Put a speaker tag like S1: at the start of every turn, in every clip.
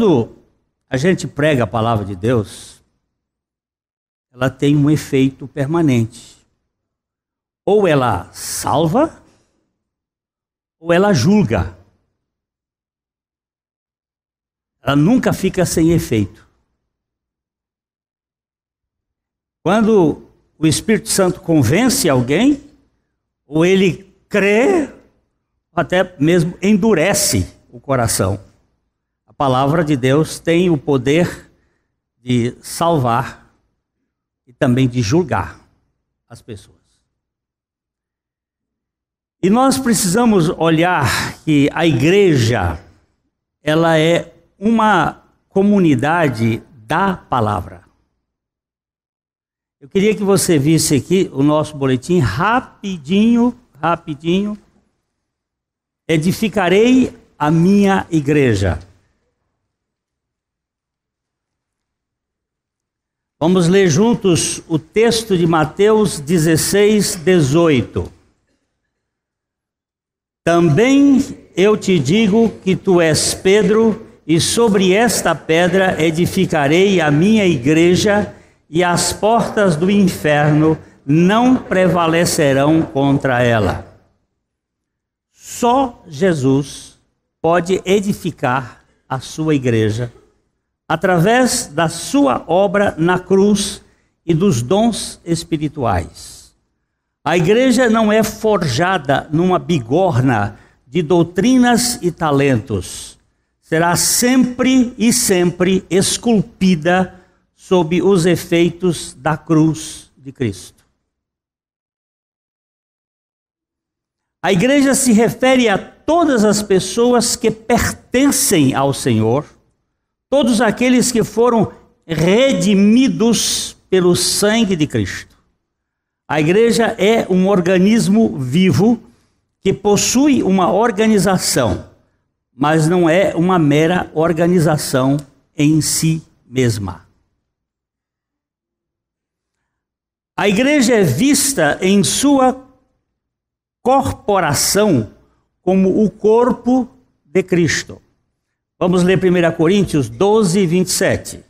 S1: Quando a gente prega a palavra de Deus, ela tem um efeito permanente. Ou ela salva, ou ela julga. Ela nunca fica sem efeito. Quando o Espírito Santo convence alguém, ou ele crê, ou até mesmo endurece o coração palavra de Deus tem o poder de salvar e também de julgar as pessoas. E nós precisamos olhar que a igreja ela é uma comunidade da palavra. Eu queria que você visse aqui o nosso boletim rapidinho, rapidinho. Edificarei a minha igreja. Vamos ler juntos o texto de Mateus 16, 18. Também eu te digo que tu és Pedro, e sobre esta pedra edificarei a minha igreja, e as portas do inferno não prevalecerão contra ela. Só Jesus pode edificar a sua igreja através da sua obra na cruz e dos dons espirituais. A igreja não é forjada numa bigorna de doutrinas e talentos. Será sempre e sempre esculpida sob os efeitos da cruz de Cristo. A igreja se refere a todas as pessoas que pertencem ao Senhor todos aqueles que foram redimidos pelo sangue de Cristo. A igreja é um organismo vivo que possui uma organização, mas não é uma mera organização em si mesma. A igreja é vista em sua corporação como o corpo de Cristo. Vamos ler 1 Coríntios 12, 27.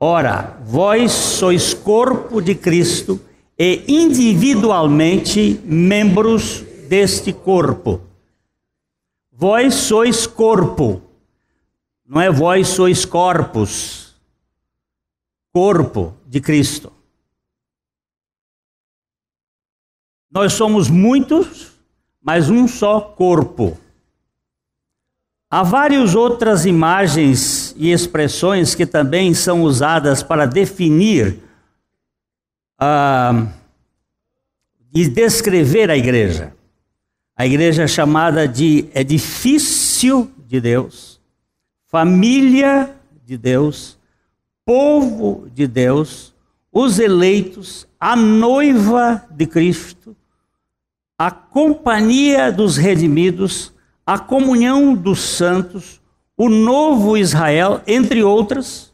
S1: Ora, vós sois corpo de Cristo e individualmente membros deste corpo. Vós sois corpo, não é vós sois corpos, corpo de Cristo. Nós somos muitos, mas um só corpo. Há várias outras imagens e expressões que também são usadas para definir ah, e descrever a igreja. A igreja é chamada de edifício de Deus, família de Deus, povo de Deus, os eleitos, a noiva de Cristo, a companhia dos redimidos a comunhão dos santos, o novo Israel, entre outras,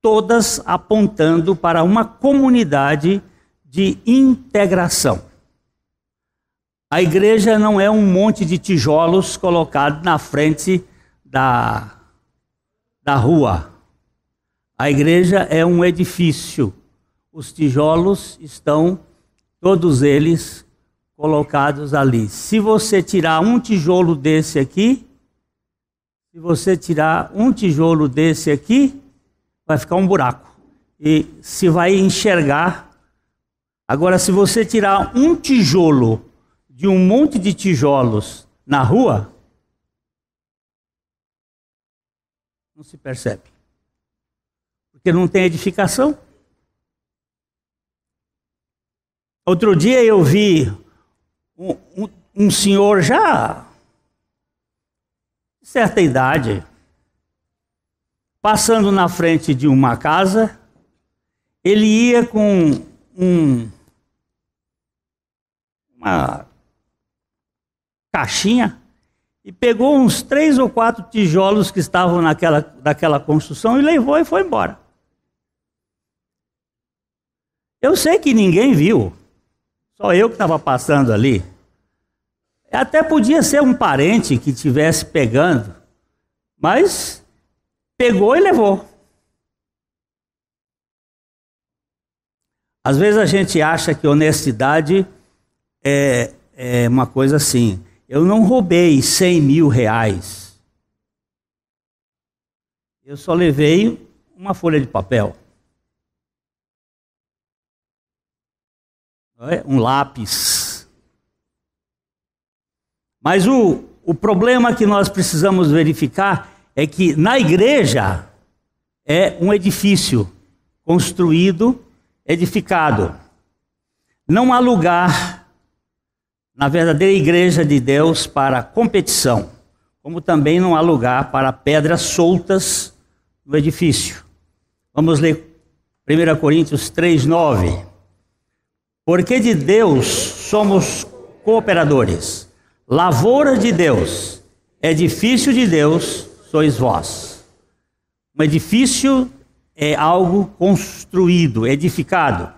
S1: todas apontando para uma comunidade de integração. A igreja não é um monte de tijolos colocado na frente da, da rua. A igreja é um edifício. Os tijolos estão, todos eles, colocados ali. Se você tirar um tijolo desse aqui, se você tirar um tijolo desse aqui, vai ficar um buraco. E se vai enxergar. Agora, se você tirar um tijolo de um monte de tijolos na rua, não se percebe. Porque não tem edificação. Outro dia eu vi um, um, senhor já de certa idade, passando na frente de uma casa, ele ia com um, uma caixinha e pegou uns três ou quatro tijolos que estavam naquela, daquela construção e levou e foi embora. Eu sei que ninguém viu. Só eu que estava passando ali. Até podia ser um parente que tivesse pegando, mas pegou e levou. Às vezes a gente acha que honestidade é, é uma coisa assim. Eu não roubei 100 mil reais. Eu só levei uma folha de papel. É? um lápis. Mas o, o problema que nós precisamos verificar é que na igreja é um edifício construído, edificado. Não há lugar na verdadeira igreja de Deus para competição, como também não há lugar para pedras soltas no edifício. Vamos ler 1 Coríntios 3, 9. Porque de Deus somos cooperadores. Lavoura de Deus, edifício é de Deus sois vós. Um edifício é algo construído, edificado.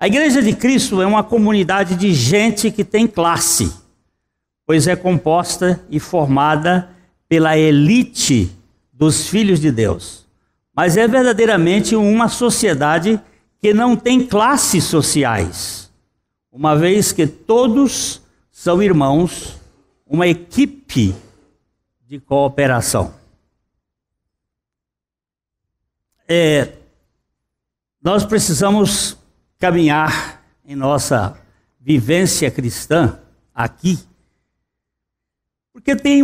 S1: A Igreja de Cristo é uma comunidade de gente que tem classe, pois é composta e formada pela elite dos filhos de Deus. Mas é verdadeiramente uma sociedade que não tem classes sociais, uma vez que todos são irmãos, uma equipe de cooperação. É, nós precisamos caminhar em nossa vivência cristã aqui, porque tem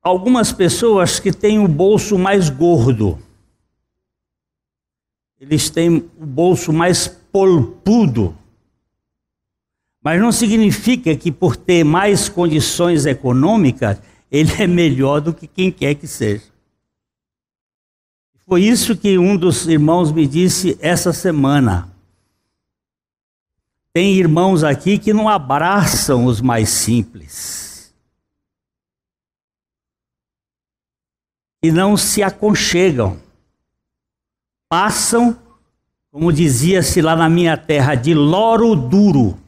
S1: algumas pessoas que têm o bolso mais gordo eles têm o bolso mais polpudo. Mas não significa que por ter mais condições econômicas, ele é melhor do que quem quer que seja. Foi isso que um dos irmãos me disse essa semana. Tem irmãos aqui que não abraçam os mais simples. E não se aconchegam passam, como dizia-se lá na minha terra, de loro duro.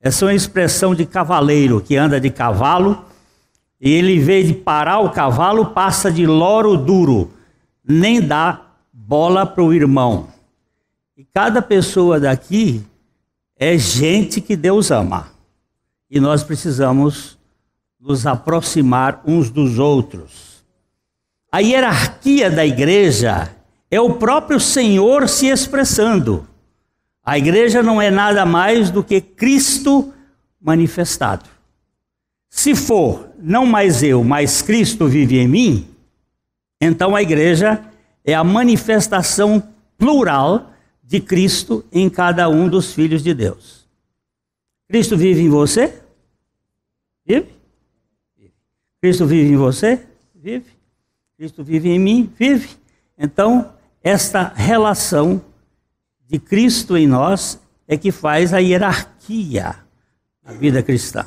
S1: Essa é uma expressão de cavaleiro que anda de cavalo e ele, em vez de parar o cavalo, passa de loro duro, nem dá bola para o irmão. E cada pessoa daqui é gente que Deus ama. E nós precisamos nos aproximar uns dos outros. A hierarquia da igreja é o próprio Senhor se expressando. A igreja não é nada mais do que Cristo manifestado. Se for não mais eu, mas Cristo vive em mim, então a igreja é a manifestação plural de Cristo em cada um dos filhos de Deus. Cristo vive em você? Vive? Cristo vive em você? Vive. Cristo vive em mim? Vive. Então, esta relação de Cristo em nós é que faz a hierarquia na vida cristã.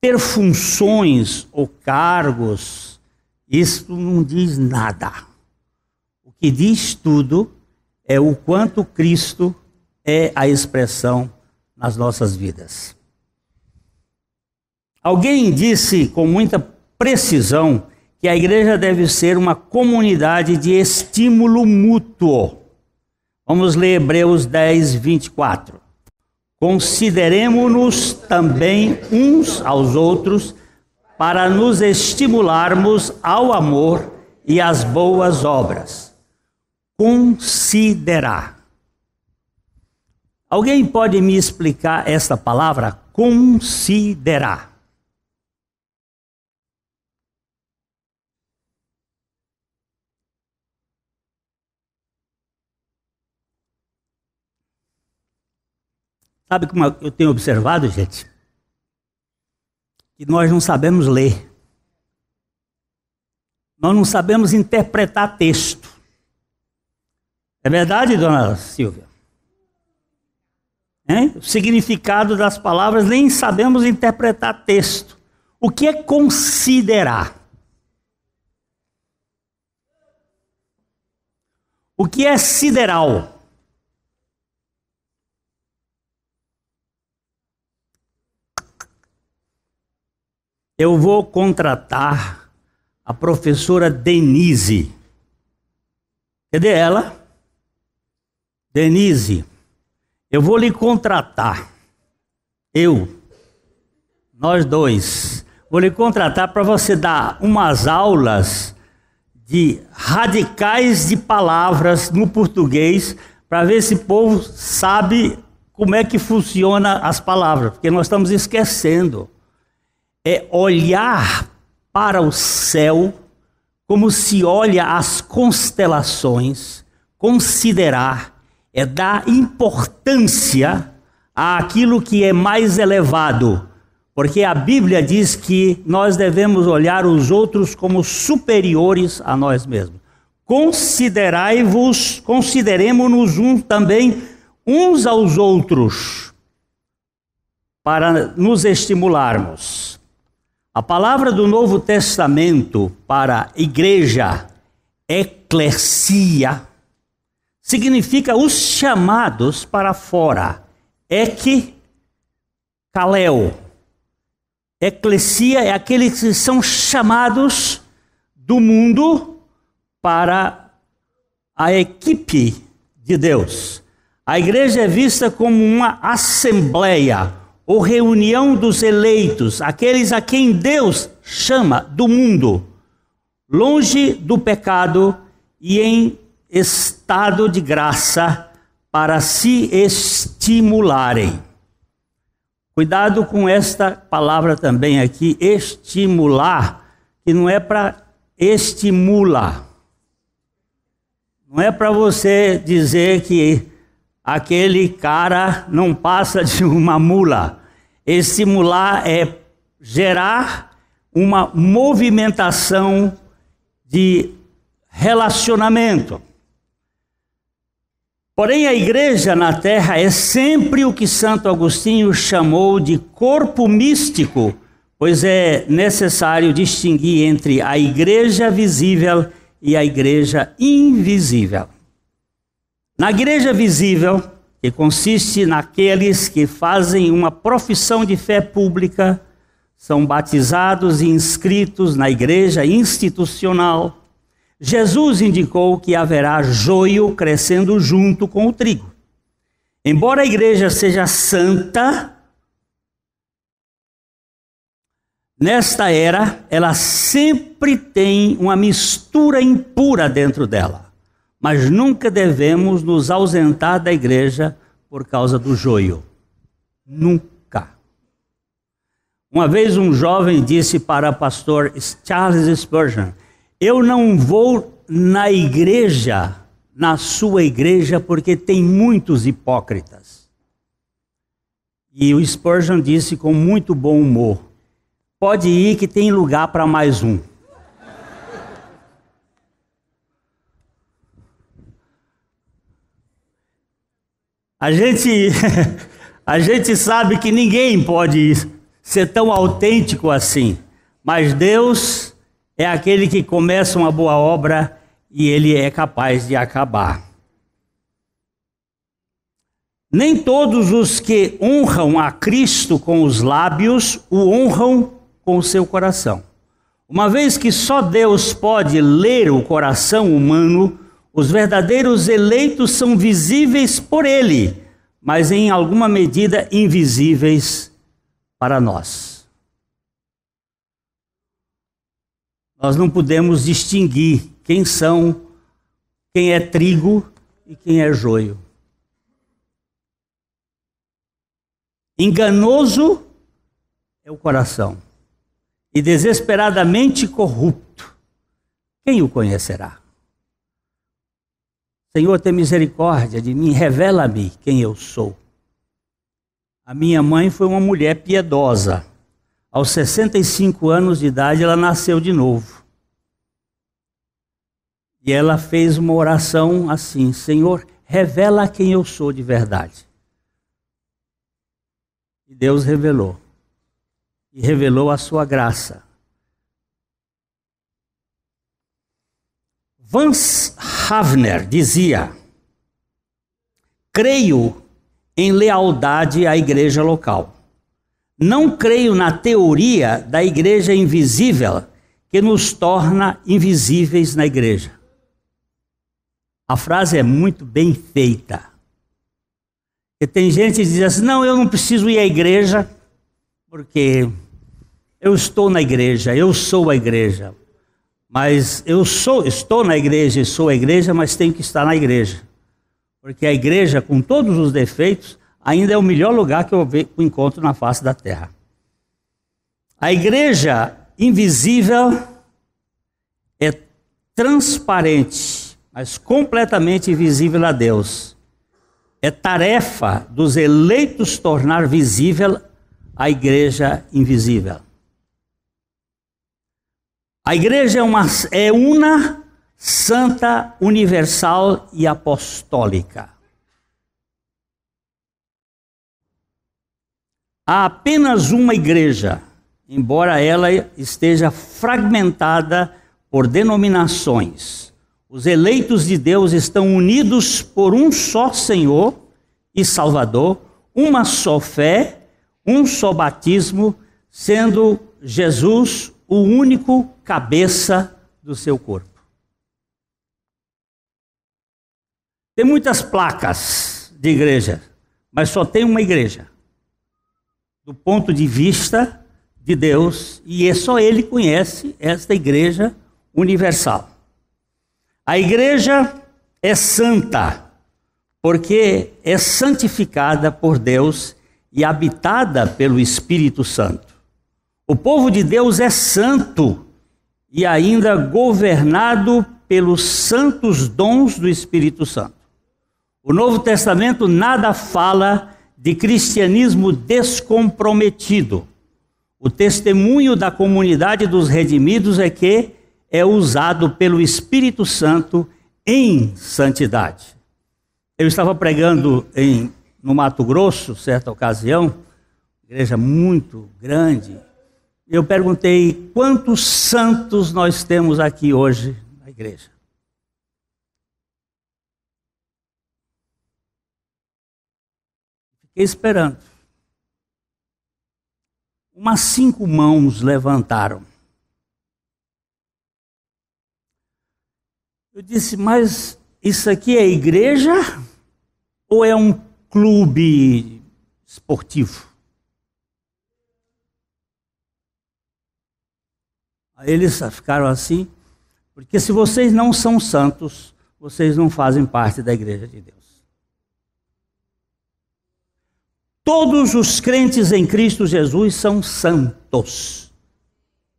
S1: Ter funções ou cargos, isso não diz nada. O que diz tudo é o quanto Cristo é a expressão nas nossas vidas. Alguém disse com muita precisão que a igreja deve ser uma comunidade de estímulo mútuo. Vamos ler Hebreus 10, 24. Consideremos-nos também uns aos outros para nos estimularmos ao amor e às boas obras. Considerar. Alguém pode me explicar esta palavra? Considerar. Sabe como eu tenho observado, gente? Que nós não sabemos ler. Nós não sabemos interpretar texto. É verdade, dona Silvia? Hein? O significado das palavras nem sabemos interpretar texto. O que é considerar? O que é sideral? Eu vou contratar a professora Denise. Cadê ela? Denise, eu vou lhe contratar. Eu, nós dois, vou lhe contratar para você dar umas aulas de radicais de palavras no português, para ver se o povo sabe como é que funciona as palavras, porque nós estamos esquecendo é olhar para o céu como se olha as constelações, considerar, é dar importância àquilo que é mais elevado. Porque a Bíblia diz que nós devemos olhar os outros como superiores a nós mesmos. Considerai-vos, consideremos-nos um também uns aos outros para nos estimularmos. A palavra do Novo Testamento para igreja, eclesia, significa os chamados para fora. Ek, kaleo. Eclesia é aqueles que são chamados do mundo para a equipe de Deus. A igreja é vista como uma assembleia, ou reunião dos eleitos, aqueles a quem Deus chama do mundo, longe do pecado e em estado de graça para se estimularem. Cuidado com esta palavra também aqui, estimular, que não é para estimular. Não é para você dizer que aquele cara não passa de uma mula. Estimular é gerar uma movimentação de relacionamento. Porém, a igreja na terra é sempre o que Santo Agostinho chamou de corpo místico, pois é necessário distinguir entre a igreja visível e a igreja invisível. Na igreja visível, que consiste naqueles que fazem uma profissão de fé pública, são batizados e inscritos na igreja institucional, Jesus indicou que haverá joio crescendo junto com o trigo. Embora a igreja seja santa, nesta era ela sempre tem uma mistura impura dentro dela mas nunca devemos nos ausentar da igreja por causa do joio. Nunca. Uma vez um jovem disse para o pastor Charles Spurgeon: Eu não vou na igreja, na sua igreja, porque tem muitos hipócritas. E o Spurgeon disse com muito bom humor: Pode ir que tem lugar para mais um. A gente, a gente sabe que ninguém pode ser tão autêntico assim, mas Deus é aquele que começa uma boa obra e ele é capaz de acabar. Nem todos os que honram a Cristo com os lábios o honram com o seu coração. Uma vez que só Deus pode ler o coração humano, os verdadeiros eleitos são visíveis por Ele, mas em alguma medida invisíveis para nós. Nós não podemos distinguir quem são, quem é trigo e quem é joio. Enganoso é o coração e desesperadamente corrupto. Quem o conhecerá? Senhor, tem misericórdia de mim, revela-me quem eu sou. A minha mãe foi uma mulher piedosa. Aos 65 anos de idade, ela nasceu de novo. E ela fez uma oração assim: Senhor, revela quem eu sou de verdade. E Deus revelou. E revelou a sua graça. Vance Havner dizia: Creio em lealdade à igreja local. Não creio na teoria da igreja invisível que nos torna invisíveis na igreja. A frase é muito bem feita. E tem gente que diz assim: não, eu não preciso ir à igreja, porque eu estou na igreja, eu sou a igreja. Mas eu sou, estou na igreja e sou a igreja, mas tenho que estar na igreja. Porque a igreja, com todos os defeitos, ainda é o melhor lugar que eu encontro na face da terra. A igreja invisível é transparente, mas completamente invisível a Deus. É tarefa dos eleitos tornar visível a igreja invisível. A igreja é, uma, é una, santa, universal e apostólica. Há apenas uma igreja, embora ela esteja fragmentada por denominações. Os eleitos de Deus estão unidos por um só Senhor e Salvador, uma só fé, um só batismo, sendo Jesus o único cabeça do seu corpo. Tem muitas placas de igreja, mas só tem uma igreja. Do ponto de vista de Deus, e é só ele conhece esta igreja universal. A igreja é santa, porque é santificada por Deus e habitada pelo Espírito Santo. O povo de Deus é santo e ainda governado pelos santos dons do Espírito Santo. O Novo Testamento nada fala de cristianismo descomprometido. O testemunho da comunidade dos redimidos é que é usado pelo Espírito Santo em santidade. Eu estava pregando em, no Mato Grosso, certa ocasião, igreja muito grande, eu perguntei quantos santos nós temos aqui hoje na igreja. Fiquei esperando. Umas cinco mãos levantaram. Eu disse, mas isso aqui é igreja ou é um clube esportivo? Eles ficaram assim, porque se vocês não são santos, vocês não fazem parte da igreja de Deus. Todos os crentes em Cristo Jesus são santos,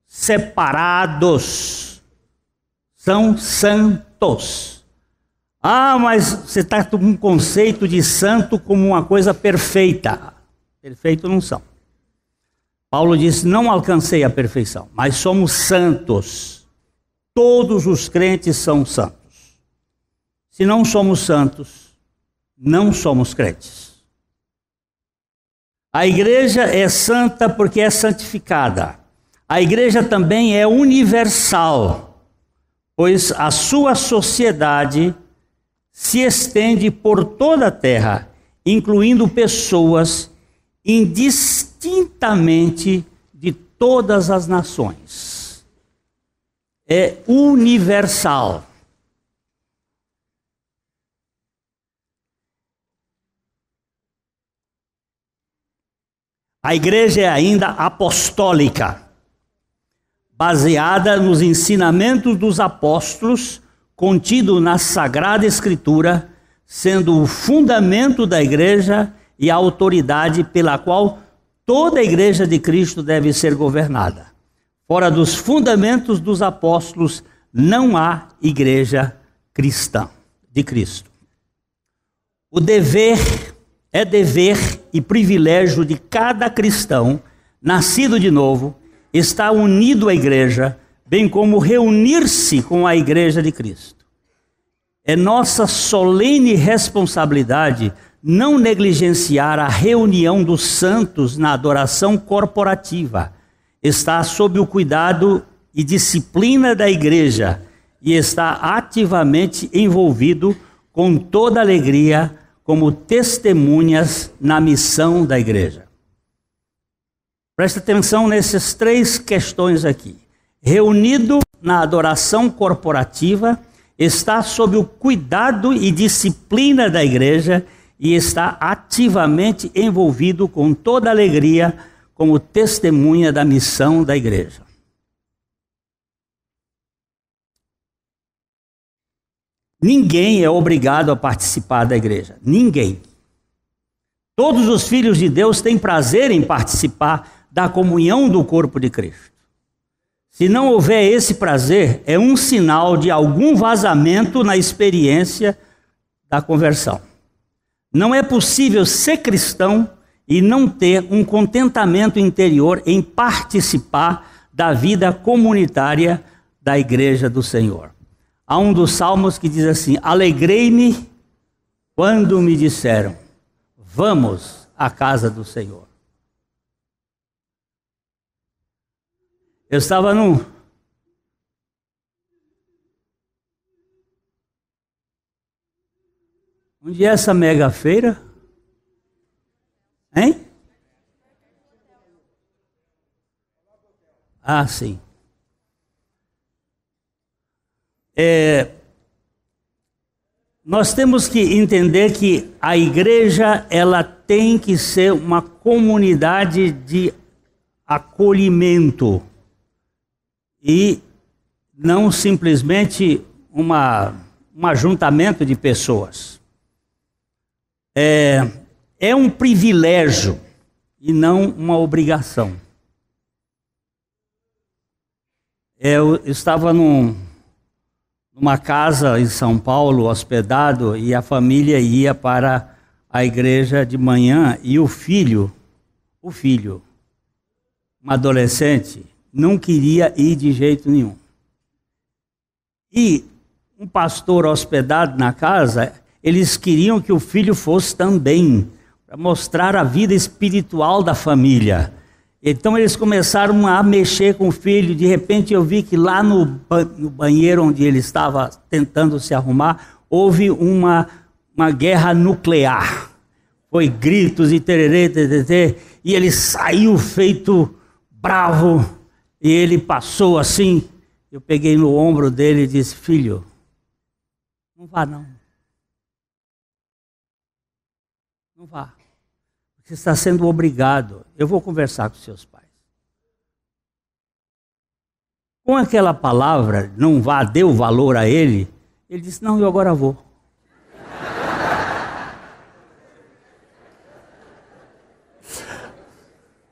S1: separados, são santos. Ah, mas você está com um conceito de santo como uma coisa perfeita. Perfeito não são. Paulo disse: Não alcancei a perfeição, mas somos santos. Todos os crentes são santos. Se não somos santos, não somos crentes. A igreja é santa porque é santificada. A igreja também é universal, pois a sua sociedade se estende por toda a terra, incluindo pessoas indisciplinadas distintamente de todas as nações. É universal. A igreja é ainda apostólica, baseada nos ensinamentos dos apóstolos, contido na Sagrada Escritura, sendo o fundamento da igreja e a autoridade pela qual toda a igreja de Cristo deve ser governada. Fora dos fundamentos dos apóstolos não há igreja cristã de Cristo. O dever é dever e privilégio de cada cristão nascido de novo estar unido à igreja, bem como reunir-se com a igreja de Cristo. É nossa solene responsabilidade não negligenciar a reunião dos santos na adoração corporativa. Está sob o cuidado e disciplina da igreja e está ativamente envolvido com toda alegria como testemunhas na missão da igreja. Presta atenção nessas três questões aqui. Reunido na adoração corporativa, está sob o cuidado e disciplina da igreja e está ativamente envolvido com toda alegria como testemunha da missão da igreja. Ninguém é obrigado a participar da igreja. Ninguém. Todos os filhos de Deus têm prazer em participar da comunhão do corpo de Cristo. Se não houver esse prazer, é um sinal de algum vazamento na experiência da conversão. Não é possível ser cristão e não ter um contentamento interior em participar da vida comunitária da igreja do Senhor. Há um dos salmos que diz assim: Alegrei-me quando me disseram, vamos à casa do Senhor. Eu estava num, Onde é essa mega feira? Hein? Ah, sim. É, nós temos que entender que a igreja ela tem que ser uma comunidade de acolhimento e não simplesmente uma, um ajuntamento de pessoas é, é um privilégio e não uma obrigação. É, eu estava num, numa casa em São Paulo, hospedado, e a família ia para a igreja de manhã e o filho, o filho, um adolescente, não queria ir de jeito nenhum. E um pastor hospedado na casa eles queriam que o filho fosse também, para mostrar a vida espiritual da família. Então eles começaram a mexer com o filho. De repente eu vi que lá no, ba no banheiro onde ele estava tentando se arrumar, houve uma, uma guerra nuclear. Foi gritos e tererê, tererê, e ele saiu feito bravo. E ele passou assim. Eu peguei no ombro dele e disse: Filho, não vá não. Não vá. Você está sendo obrigado. Eu vou conversar com seus pais. Com aquela palavra, não vá, deu valor a ele, ele disse: Não, eu agora vou.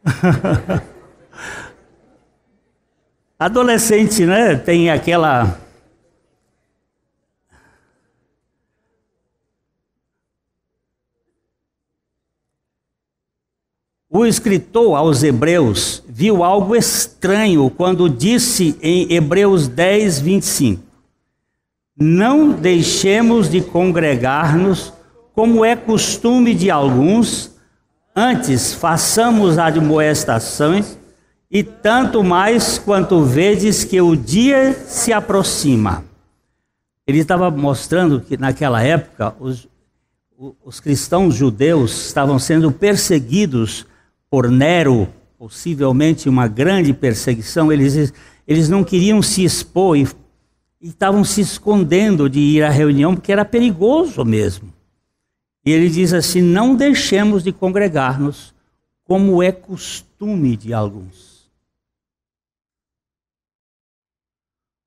S1: Adolescente, né? Tem aquela O escritor aos Hebreus viu algo estranho quando disse em Hebreus 10, 25: Não deixemos de congregar-nos, como é costume de alguns, antes façamos admoestações, e tanto mais quanto vedes que o dia se aproxima. Ele estava mostrando que naquela época os, os cristãos judeus estavam sendo perseguidos por Nero, possivelmente uma grande perseguição, eles, eles não queriam se expor e estavam se escondendo de ir à reunião porque era perigoso mesmo. E ele diz assim: Não deixemos de congregar-nos, como é costume de alguns.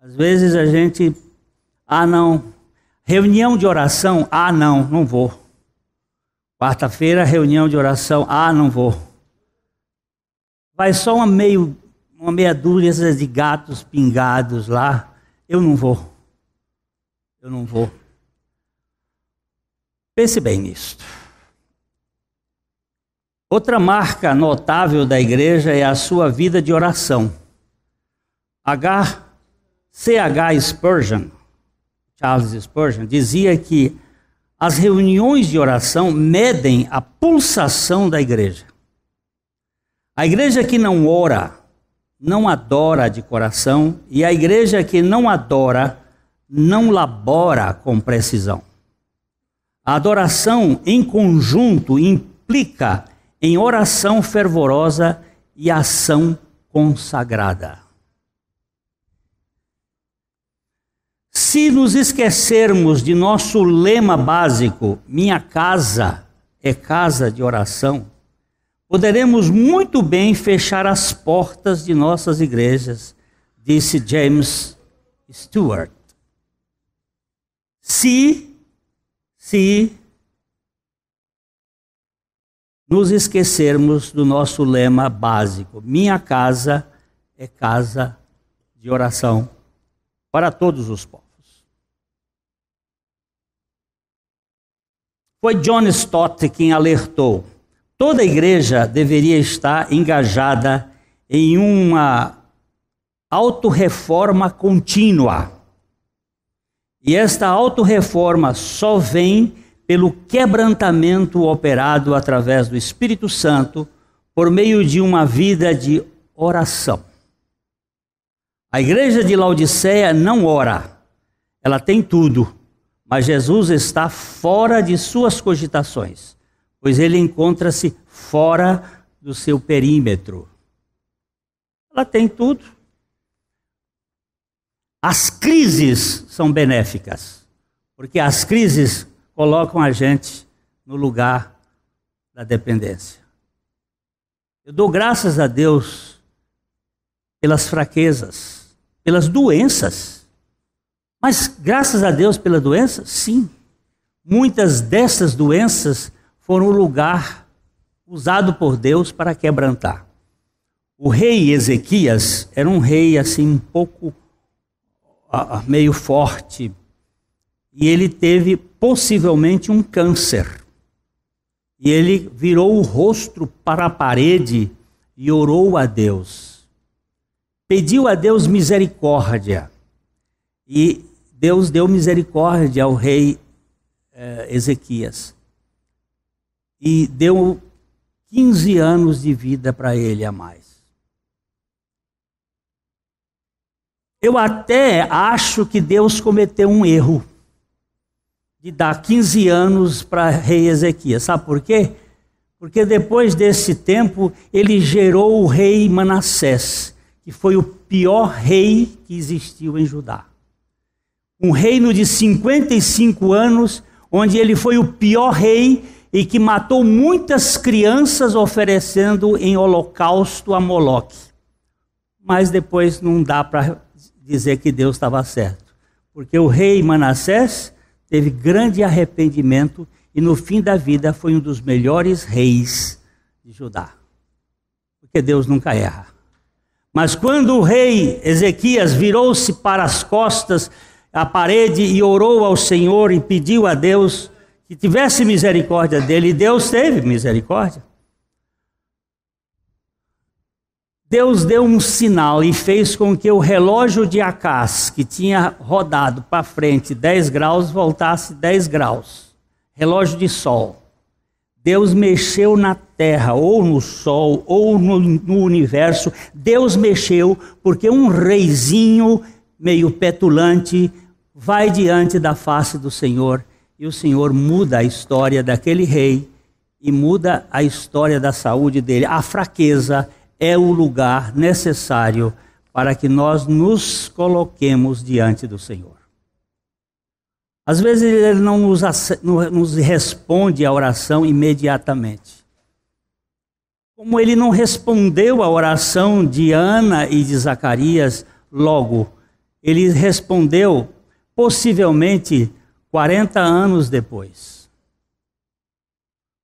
S1: Às vezes a gente, ah, não, reunião de oração, ah, não, não vou. Quarta-feira, reunião de oração, ah, não vou vai só uma, meio, uma meia dúzia de gatos pingados lá, eu não vou. Eu não vou. Pense bem nisto. Outra marca notável da igreja é a sua vida de oração. H. C. H. Spurgeon, Charles Spurgeon, dizia que as reuniões de oração medem a pulsação da igreja. A igreja que não ora, não adora de coração, e a igreja que não adora, não labora com precisão. A adoração em conjunto implica em oração fervorosa e ação consagrada. Se nos esquecermos de nosso lema básico, minha casa é casa de oração, Poderemos muito bem fechar as portas de nossas igrejas, disse James Stewart. Se, se nos esquecermos do nosso lema básico: minha casa é casa de oração para todos os povos. Foi John Stott quem alertou Toda igreja deveria estar engajada em uma autorreforma contínua. E esta autorreforma só vem pelo quebrantamento operado através do Espírito Santo por meio de uma vida de oração. A igreja de Laodiceia não ora, ela tem tudo, mas Jesus está fora de suas cogitações pois ele encontra-se fora do seu perímetro. Ela tem tudo. As crises são benéficas, porque as crises colocam a gente no lugar da dependência. Eu dou graças a Deus pelas fraquezas, pelas doenças. Mas graças a Deus pela doença, sim. Muitas dessas doenças foram o lugar usado por Deus para quebrantar. O rei Ezequias era um rei assim um pouco ah, ah, meio forte e ele teve possivelmente um câncer. E ele virou o rosto para a parede e orou a Deus. Pediu a Deus misericórdia. E Deus deu misericórdia ao rei eh, Ezequias e deu 15 anos de vida para ele a mais. Eu até acho que Deus cometeu um erro de dar 15 anos para rei Ezequias. Sabe por quê? Porque depois desse tempo ele gerou o rei Manassés, que foi o pior rei que existiu em Judá. Um reino de 55 anos, onde ele foi o pior rei e que matou muitas crianças oferecendo em holocausto a Moloque. Mas depois não dá para dizer que Deus estava certo, porque o rei Manassés teve grande arrependimento e no fim da vida foi um dos melhores reis de Judá. Porque Deus nunca erra. Mas quando o rei Ezequias virou-se para as costas, a parede e orou ao Senhor e pediu a Deus, que tivesse misericórdia dele, e Deus teve misericórdia. Deus deu um sinal e fez com que o relógio de Acás, que tinha rodado para frente 10 graus, voltasse 10 graus. Relógio de sol. Deus mexeu na terra, ou no sol, ou no, no universo. Deus mexeu porque um reizinho meio petulante vai diante da face do Senhor e o Senhor muda a história daquele rei e muda a história da saúde dele. A fraqueza é o lugar necessário para que nós nos coloquemos diante do Senhor. Às vezes ele não nos, nos responde à oração imediatamente. Como ele não respondeu à oração de Ana e de Zacarias logo, ele respondeu possivelmente 40 anos depois.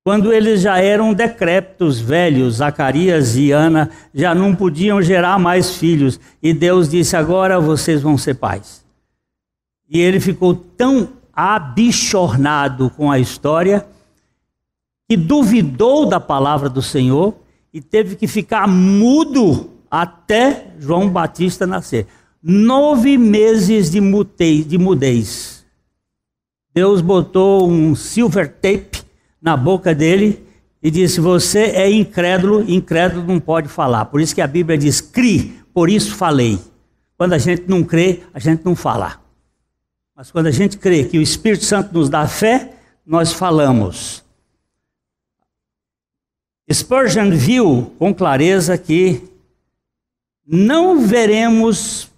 S1: Quando eles já eram decrépitos velhos, Zacarias e Ana já não podiam gerar mais filhos, e Deus disse: Agora vocês vão ser pais. E ele ficou tão abichornado com a história que duvidou da palavra do Senhor e teve que ficar mudo até João Batista nascer. Nove meses de mudez. Deus botou um silver tape na boca dele e disse: Você é incrédulo, incrédulo não pode falar. Por isso que a Bíblia diz: Cri, por isso falei. Quando a gente não crê, a gente não fala. Mas quando a gente crê que o Espírito Santo nos dá fé, nós falamos. Spurgeon viu com clareza que não veremos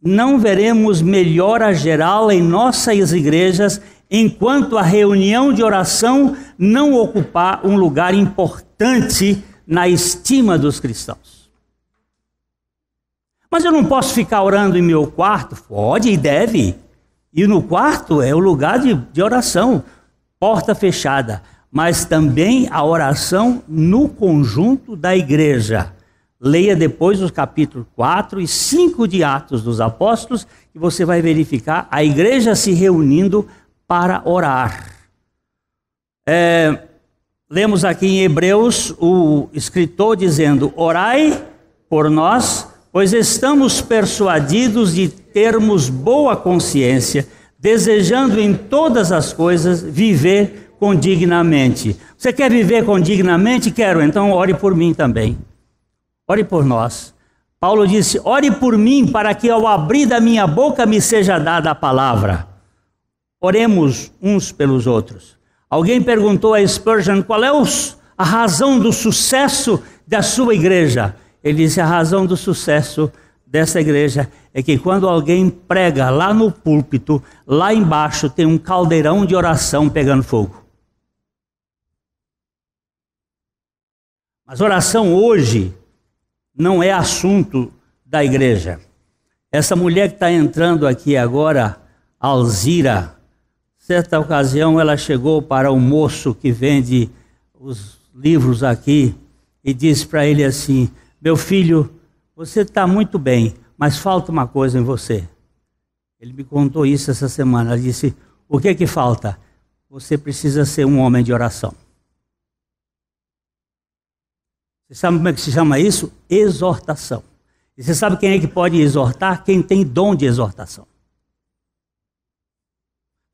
S1: não veremos melhora geral em nossas igrejas enquanto a reunião de oração não ocupar um lugar importante na estima dos cristãos. Mas eu não posso ficar orando em meu quarto? Pode e deve. E no quarto é o lugar de, de oração, porta fechada. Mas também a oração no conjunto da igreja. Leia depois os capítulos 4 e 5 de Atos dos Apóstolos e você vai verificar a igreja se reunindo para orar. É, lemos aqui em Hebreus o escritor dizendo: Orai por nós, pois estamos persuadidos de termos boa consciência, desejando em todas as coisas viver dignamente. Você quer viver dignamente? Quero, então ore por mim também. Ore por nós. Paulo disse: Ore por mim, para que ao abrir da minha boca me seja dada a palavra. Oremos uns pelos outros. Alguém perguntou a Spurgeon qual é a razão do sucesso da sua igreja. Ele disse: a razão do sucesso dessa igreja é que quando alguém prega lá no púlpito, lá embaixo tem um caldeirão de oração pegando fogo. Mas oração hoje não é assunto da igreja. Essa mulher que está entrando aqui agora, Alzira, Certa ocasião ela chegou para um moço que vende os livros aqui e disse para ele assim: Meu filho, você está muito bem, mas falta uma coisa em você. Ele me contou isso essa semana. Ela disse: O que é que falta? Você precisa ser um homem de oração. Você sabe como é que se chama isso? Exortação. E você sabe quem é que pode exortar? Quem tem dom de exortação.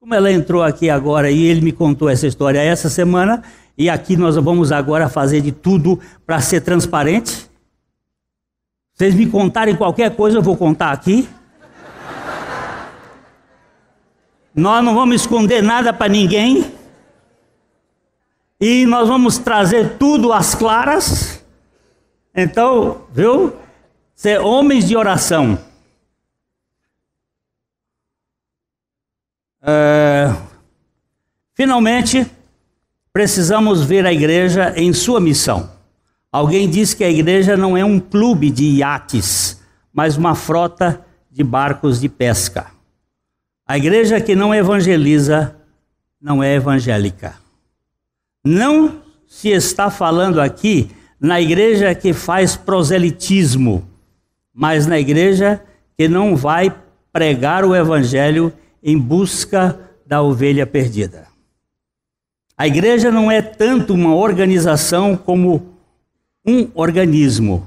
S1: Como ela entrou aqui agora e ele me contou essa história essa semana, e aqui nós vamos agora fazer de tudo para ser transparente. Vocês me contarem qualquer coisa, eu vou contar aqui. Nós não vamos esconder nada para ninguém. E nós vamos trazer tudo às claras. Então, viu? Ser homens de oração. É, finalmente, precisamos ver a igreja em sua missão. Alguém disse que a igreja não é um clube de iates, mas uma frota de barcos de pesca. A igreja que não evangeliza não é evangélica. Não se está falando aqui na igreja que faz proselitismo, mas na igreja que não vai pregar o evangelho em busca da ovelha perdida. A igreja não é tanto uma organização como um organismo.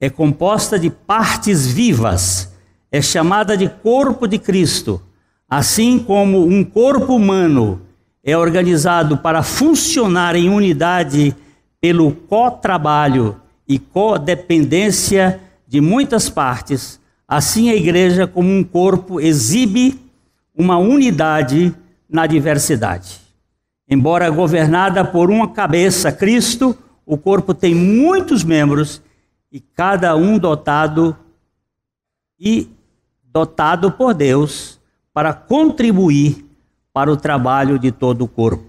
S1: É composta de partes vivas. É chamada de corpo de Cristo. Assim como um corpo humano é organizado para funcionar em unidade pelo co-trabalho e co-dependência de muitas partes, assim a igreja, como um corpo, exibe uma unidade na diversidade. Embora governada por uma cabeça, Cristo, o corpo tem muitos membros e cada um dotado e dotado por Deus para contribuir para o trabalho de todo o corpo.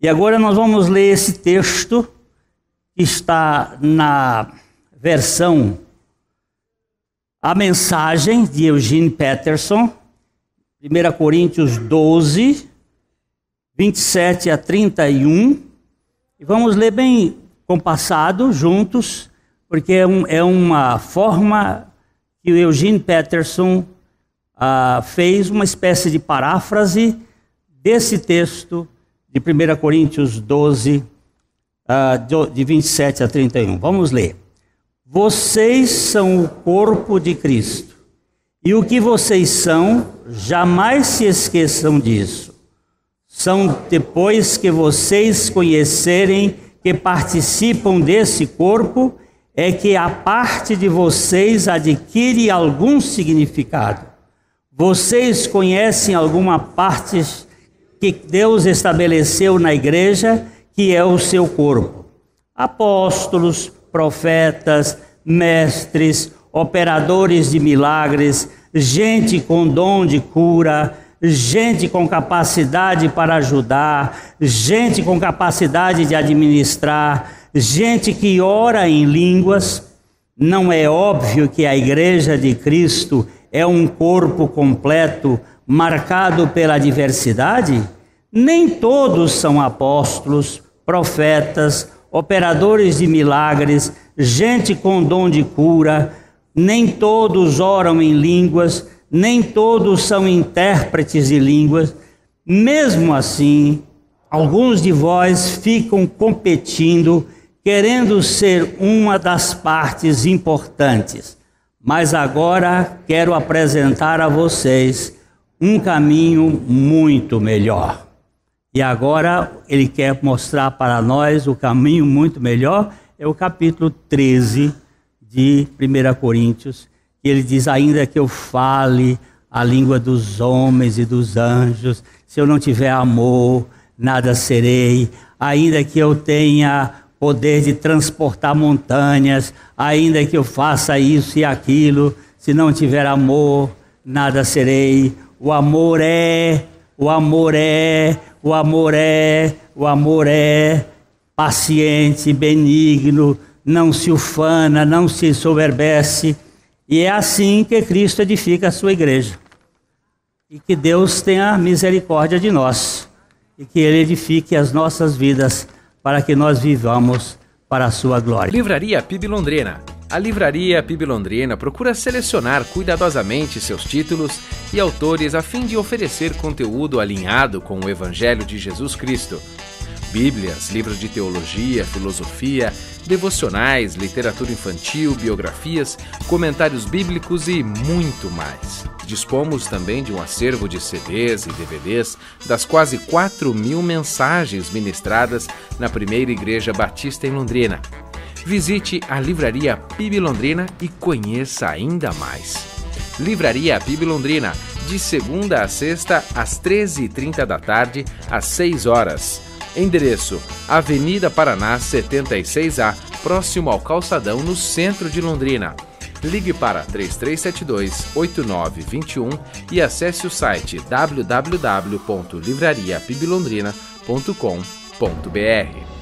S1: E agora nós vamos ler esse texto que está na versão A Mensagem de Eugene Peterson, 1 Coríntios 12, 27 a 31. E vamos ler bem compassado, juntos, porque é, um, é uma forma que o Eugene Peterson ah, fez, uma espécie de paráfrase desse texto de 1 Coríntios 12, ah, de 27 a 31. Vamos ler. Vocês são o corpo de Cristo e o que vocês são, jamais se esqueçam disso. São depois que vocês conhecerem que participam desse corpo, é que a parte de vocês adquire algum significado. Vocês conhecem alguma parte que Deus estabeleceu na igreja, que é o seu corpo. Apóstolos, profetas, mestres, operadores de milagres, gente com dom de cura, gente com capacidade para ajudar, gente com capacidade de administrar, gente que ora em línguas. Não é óbvio que a Igreja de Cristo é um corpo completo marcado pela diversidade? Nem todos são apóstolos, profetas, operadores de milagres, gente com dom de cura nem todos oram em línguas, nem todos são intérpretes de línguas. Mesmo assim, alguns de vós ficam competindo, querendo ser uma das partes importantes. Mas agora quero apresentar a vocês um caminho muito melhor. E agora ele quer mostrar para nós o caminho muito melhor, é o capítulo 13 de 1 Coríntios, que ele diz: ainda que eu fale a língua dos homens e dos anjos, se eu não tiver amor, nada serei, ainda que eu tenha poder de transportar montanhas, ainda que eu faça isso e aquilo, se não tiver amor, nada serei. O amor é, o amor é, o amor é, o amor é paciente, benigno, não se ufana, não se soberbece. E é assim que Cristo edifica a sua igreja. E que Deus tenha misericórdia de nós. E que Ele edifique as nossas vidas para que nós vivamos para a sua glória. Livraria PIB Londrina. A Livraria PIB Londrina procura selecionar cuidadosamente seus títulos e autores a fim de oferecer conteúdo alinhado com o Evangelho de Jesus Cristo. Bíblias, livros de teologia, filosofia, devocionais, literatura infantil, biografias, comentários bíblicos e muito mais. Dispomos também de um acervo de CDs e DVDs das quase 4 mil mensagens ministradas na primeira Igreja Batista em Londrina. Visite a Livraria PIB Londrina e conheça ainda mais. Livraria PIB Londrina, de segunda a sexta, às 13h30 da tarde, às 6 horas Endereço: Avenida Paraná 76A, próximo ao calçadão no centro de Londrina. Ligue para 3372-8921 e acesse o site www.livrariapibilondrina.com.br.